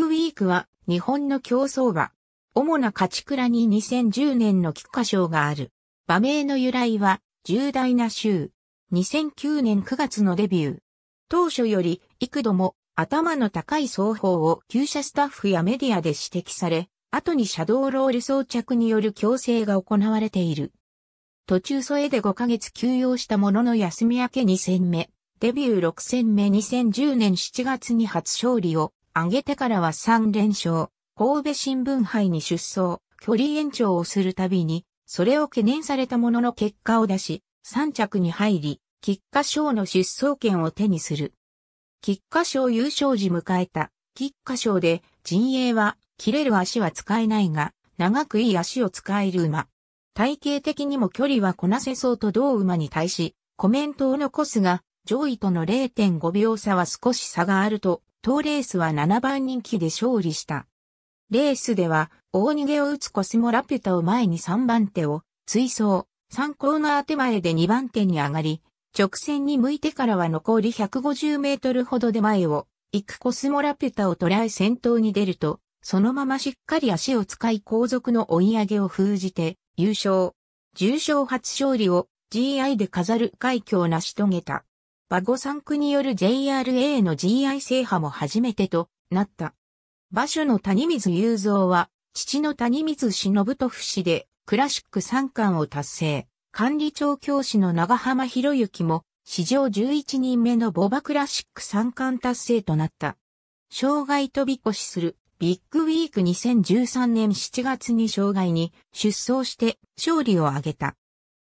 クウィークは日本の競走馬。主な勝ち倉に2010年の菊花賞がある。馬名の由来は重大な州。2009年9月のデビュー。当初より幾度も頭の高い双法を旧車スタッフやメディアで指摘され、後にシャドーロール装着による強制が行われている。途中添えで5ヶ月休養したものの休み明け2戦目、デビュー6戦目2010年7月に初勝利を上げてからは3連勝、神戸新聞杯に出走、距離延長をするたびに、それを懸念されたものの結果を出し、3着に入り、菊花賞の出走権を手にする。菊花賞優勝時迎えた、菊花賞で、陣営は、切れる足は使えないが、長くいい足を使える馬。体型的にも距離はこなせそうと同馬に対し、コメントを残すが、上位との0.5秒差は少し差があると当レースは7番人気で勝利した。レースでは、大逃げを打つコスモラピュタを前に3番手を、追走、3コーナー手前で2番手に上がり、直線に向いてからは残り150メートルほどで前を、行くコスモラピュタを捉え先頭に出ると、そのまましっかり足を使い後続の追い上げを封じて、優勝。重賞初勝利を GI で飾る快挙を成し遂げた。馬ゴ産区による JRA の GI 制覇も初めてとなった。馬主の谷水雄三は、父の谷水忍と不死で、クラシック3冠を達成。管理長教師の長浜博之も、史上11人目のボバクラシック3冠達成となった。障害飛び越しするビッグウィーク2013年7月に障害に出走して勝利を挙げた。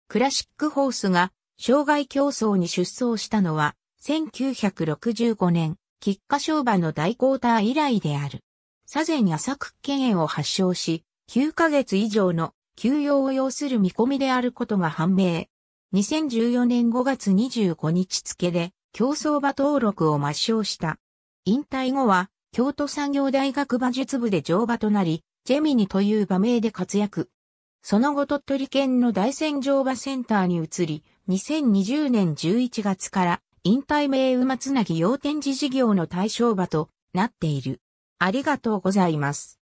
クラシックホースが障害競争に出走したのは、1965年、菊花商売の大交代以来である。左前浅く権炎を発症し、9ヶ月以上の休養を要する見込みであることが判明。2014年5月25日付で、競争馬登録を抹消した。引退後は、京都産業大学馬術部で乗馬となり、ジェミニという馬名で活躍。その後鳥取県の大戦乗馬センターに移り、2020年11月から引退名馬つなぎ要展示事業の対象馬となっている。ありがとうございます。